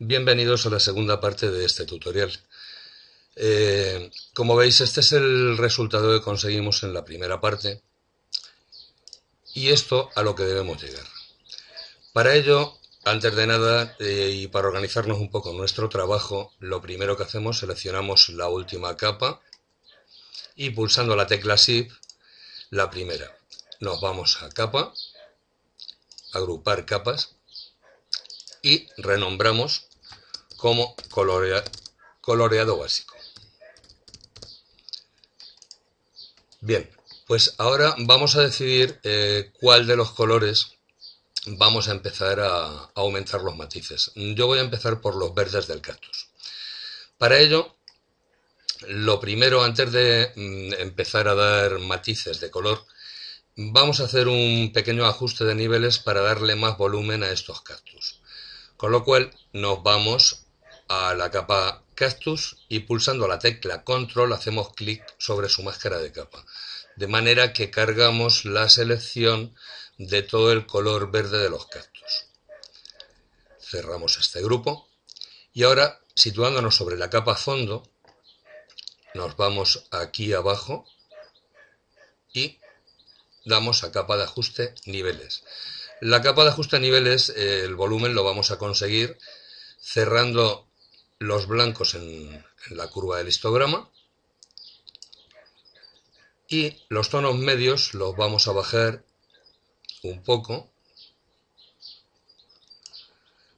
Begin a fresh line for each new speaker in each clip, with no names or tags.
Bienvenidos a la segunda parte de este tutorial. Eh, como veis, este es el resultado que conseguimos en la primera parte y esto a lo que debemos llegar. Para ello, antes de nada, eh, y para organizarnos un poco nuestro trabajo, lo primero que hacemos, seleccionamos la última capa y pulsando la tecla Shift, la primera. Nos vamos a capa, agrupar capas, y renombramos como coloreado básico. Bien, pues ahora vamos a decidir eh, cuál de los colores vamos a empezar a, a aumentar los matices. Yo voy a empezar por los verdes del cactus. Para ello, lo primero, antes de mm, empezar a dar matices de color, vamos a hacer un pequeño ajuste de niveles para darle más volumen a estos cactus. Con lo cual nos vamos a la capa Cactus y pulsando la tecla Control hacemos clic sobre su máscara de capa. De manera que cargamos la selección de todo el color verde de los cactus. Cerramos este grupo y ahora situándonos sobre la capa fondo nos vamos aquí abajo y damos a capa de ajuste niveles. La capa de ajuste a niveles, eh, el volumen lo vamos a conseguir cerrando los blancos en, la curva del histograma y los tonos medios los vamos a bajar un poco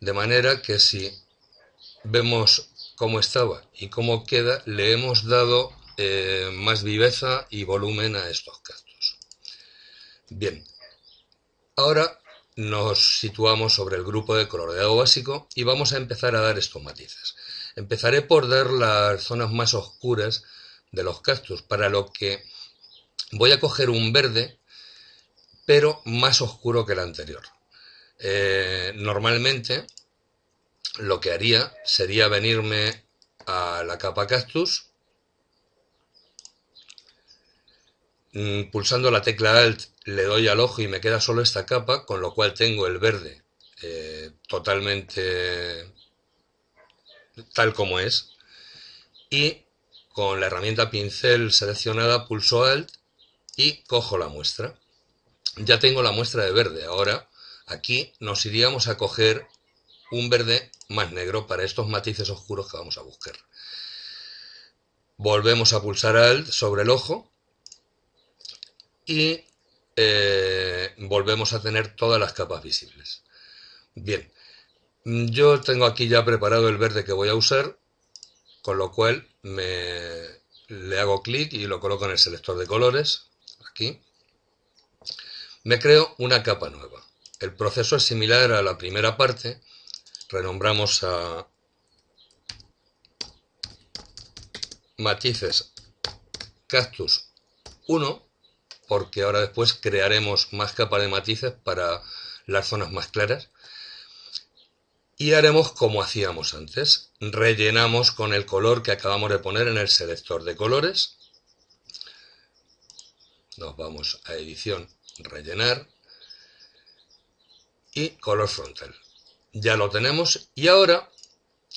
de manera que si vemos cómo estaba y cómo queda le hemos dado eh, más viveza y volumen a estos cactus bien ahora nos situamos sobre el grupo de coloreado básico y vamos a empezar a dar estos matices. Empezaré por dar las zonas más oscuras de los cactus, para lo que voy a coger un verde, pero más oscuro que el anterior. Eh, normalmente lo que haría sería venirme a la capa cactus Mm, pulsando la tecla Alt le doy al ojo y me queda solo esta capa, con lo cual tengo el verde eh, totalmente tal como es. Y con la herramienta pincel seleccionada pulso Alt y cojo la muestra. Ya tengo la muestra de verde. Ahora aquí nos iríamos a coger un verde más negro para estos matices oscuros que vamos a buscar. Volvemos a pulsar Alt sobre el ojo y eh, volvemos a tener todas las capas visibles. Bien, mm, yo tengo aquí ya preparado el verde que voy a usar, con lo cual me, le hago clic y lo coloco en el selector de colores, aquí. Me creo una capa nueva. El proceso es similar a la primera parte. Renombramos a matices cactus 1 porque ahora después crearemos más capa de matices para las zonas más claras. Y haremos como hacíamos antes, rellenamos con el color que acabamos de poner en el selector de colores. Nos vamos a edición, rellenar y color frontal. Ya lo tenemos y ahora,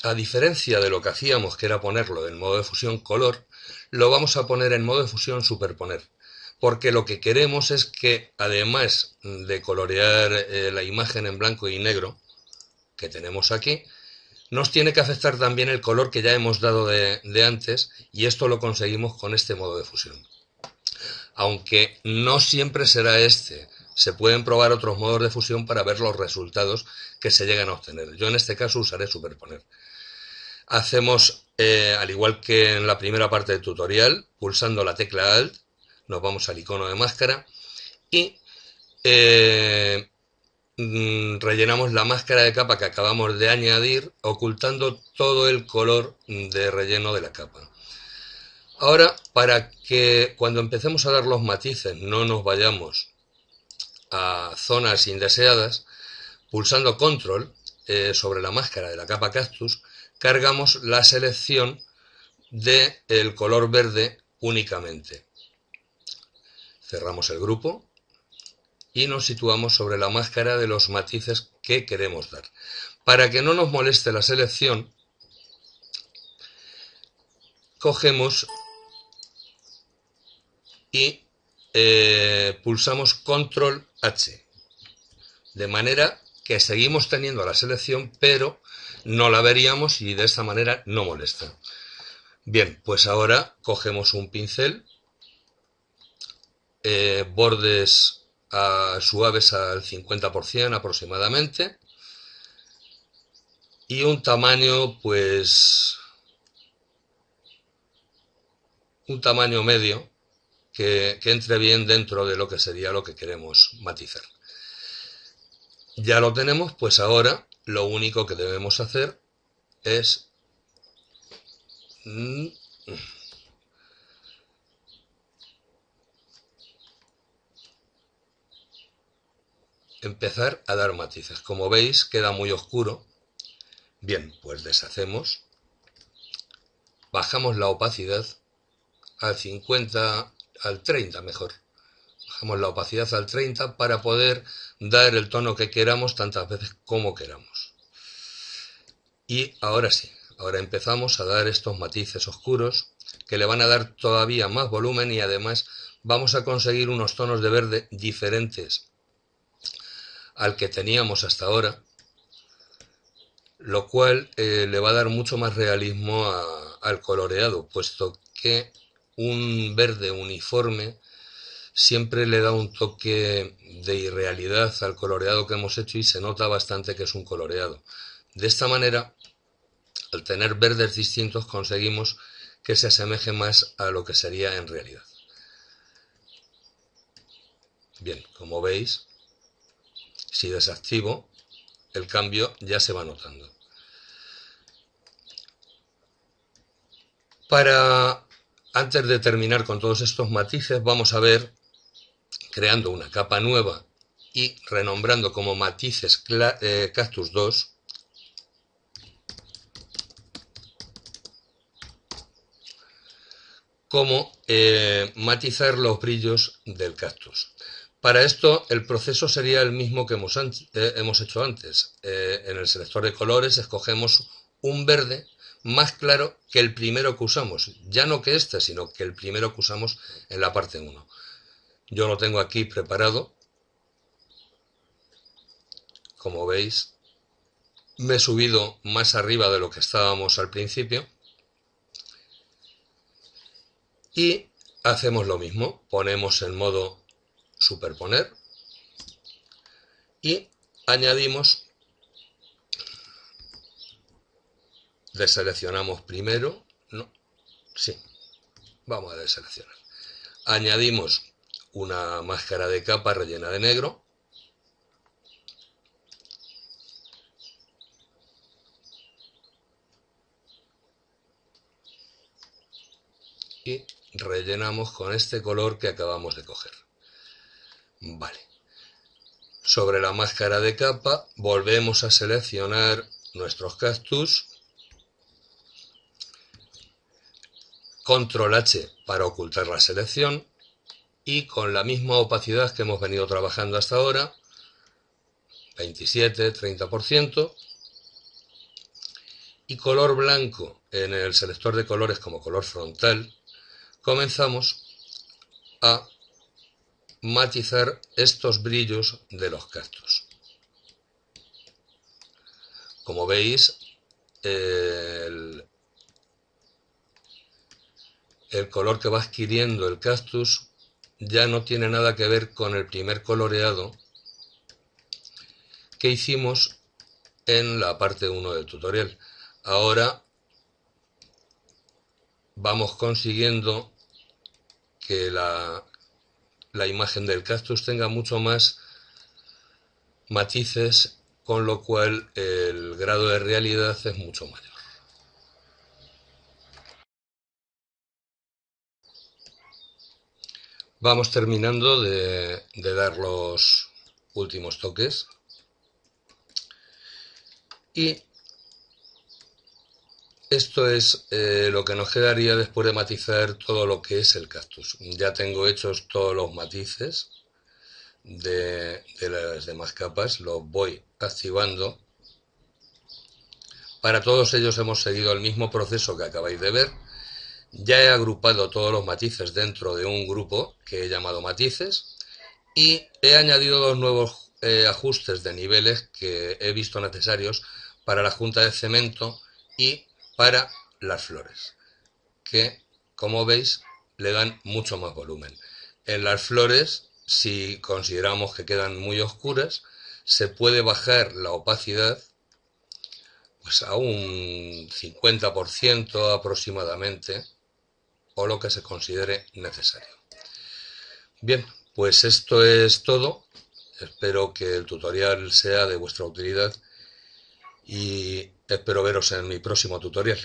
a diferencia de lo que hacíamos que era ponerlo en modo de fusión color, lo vamos a poner en modo de fusión superponer porque lo que queremos es que, además de colorear eh, la imagen en blanco y negro que tenemos aquí, nos tiene que afectar también el color que ya hemos dado de, antes y esto lo conseguimos con este modo de fusión. Aunque no siempre será este, se pueden probar otros modos de fusión para ver los resultados que se llegan a obtener. Yo en este caso usaré superponer. Hacemos, eh, al igual que en la primera parte del tutorial, pulsando la tecla Alt, nos vamos al icono de máscara y eh, mm, rellenamos la máscara de capa que acabamos de añadir ocultando todo el color de relleno de la capa. Ahora, para que cuando empecemos a dar los matices no nos vayamos a zonas indeseadas, pulsando control eh, sobre la máscara de la capa cactus, cargamos la selección del el color verde únicamente cerramos el grupo y nos situamos sobre la máscara de los matices que queremos dar. Para que no nos moleste la selección, cogemos y eh, pulsamos control H. De manera que seguimos teniendo la selección, pero no la veríamos y de esta manera no molesta. Bien, pues ahora cogemos un pincel eh, bordes suaves al 50% aproximadamente y un tamaño pues un tamaño medio que, entre bien dentro de lo que sería lo que queremos matizar. Ya lo tenemos, pues ahora lo único que debemos hacer es mm, empezar a dar matices. Como veis, queda muy oscuro. Bien, pues deshacemos. Bajamos la opacidad al 50, al 30 mejor. Bajamos la opacidad al 30 para poder dar el tono que queramos tantas veces como queramos. Y ahora sí, ahora empezamos a dar estos matices oscuros que le van a dar todavía más volumen y además vamos a conseguir unos tonos de verde diferentes al que teníamos hasta ahora, lo cual eh, le va a dar mucho más realismo al coloreado, puesto que un verde uniforme siempre le da un toque de irrealidad al coloreado que hemos hecho y se nota bastante que es un coloreado. De esta manera, al tener verdes distintos, conseguimos que se asemeje más a lo que sería en realidad. Bien, como veis, si desactivo, el cambio ya se va notando. Para, antes de terminar con todos estos matices, vamos a ver, creando una capa nueva y renombrando como matices eh, Cactus 2, cómo eh, matizar los brillos del cactus. Para esto, el proceso sería el mismo que hemos, eh, hemos hecho antes. Eh, en el selector de colores escogemos un verde más claro que el primero que usamos. Ya no que este, sino que el primero que usamos en la parte 1. Yo lo tengo aquí preparado. Como veis, me he subido más arriba de lo que estábamos al principio. Y hacemos lo mismo. Ponemos el modo superponer y añadimos, deseleccionamos primero, no, sí, vamos a deseleccionar, añadimos una máscara de capa rellena de negro, y rellenamos con este color que acabamos de coger. Vale. Sobre la máscara de capa volvemos a seleccionar nuestros cactus. Control H para ocultar la selección y con la misma opacidad que hemos venido trabajando hasta ahora, 27-30%, y color blanco en el selector de colores como color frontal, comenzamos a matizar estos brillos de los cactus. Como veis, el, color que va adquiriendo el cactus ya no tiene nada que ver con el primer coloreado que hicimos en la parte 1 del tutorial. Ahora vamos consiguiendo que, la, la imagen del cactus tenga mucho más matices, con lo cual el grado de realidad es mucho mayor. Vamos terminando de, dar los últimos toques. Y esto es eh, lo que nos quedaría después de matizar todo lo que es el cactus. Ya tengo hechos todos los matices de, las demás capas, los voy activando. Para todos ellos hemos seguido el mismo proceso que acabáis de ver. Ya he agrupado todos los matices dentro de un grupo que he llamado matices y he añadido dos nuevos eh, ajustes de niveles que he visto necesarios para la junta de cemento y para las flores, que como veis le dan mucho más volumen. En las flores, si consideramos que quedan muy oscuras, se puede bajar la opacidad pues a un 50% aproximadamente o lo que se considere necesario. Bien, pues esto es todo. Espero que el tutorial sea de vuestra utilidad y Espero veros en mi próximo tutorial.